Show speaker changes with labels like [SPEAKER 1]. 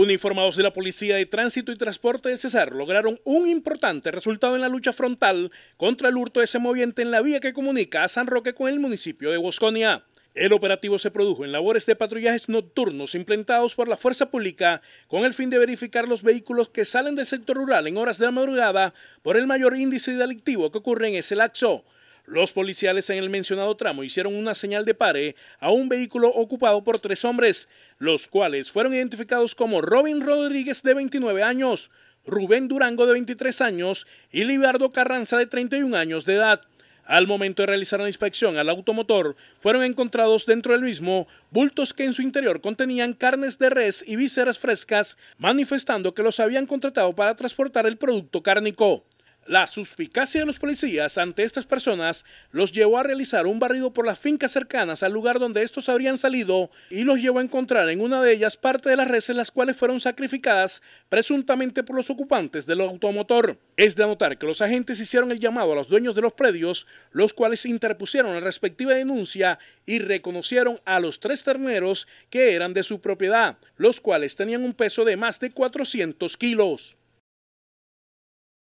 [SPEAKER 1] Uniformados de la Policía de Tránsito y Transporte del Cesar lograron un importante resultado en la lucha frontal contra el hurto de moviente en la vía que comunica a San Roque con el municipio de Bosconia. El operativo se produjo en labores de patrullajes nocturnos implementados por la fuerza pública con el fin de verificar los vehículos que salen del sector rural en horas de la madrugada por el mayor índice delictivo que ocurre en ese laxo. Los policiales en el mencionado tramo hicieron una señal de pare a un vehículo ocupado por tres hombres, los cuales fueron identificados como Robin Rodríguez de 29 años, Rubén Durango de 23 años y Libardo Carranza de 31 años de edad. Al momento de realizar la inspección al automotor, fueron encontrados dentro del mismo bultos que en su interior contenían carnes de res y vísceras frescas, manifestando que los habían contratado para transportar el producto cárnico. La suspicacia de los policías ante estas personas los llevó a realizar un barrido por las fincas cercanas al lugar donde estos habrían salido y los llevó a encontrar en una de ellas parte de las reses las cuales fueron sacrificadas presuntamente por los ocupantes del automotor. Es de anotar que los agentes hicieron el llamado a los dueños de los predios, los cuales interpusieron la respectiva denuncia y reconocieron a los tres terneros que eran de su propiedad, los cuales tenían un peso de más de 400 kilos.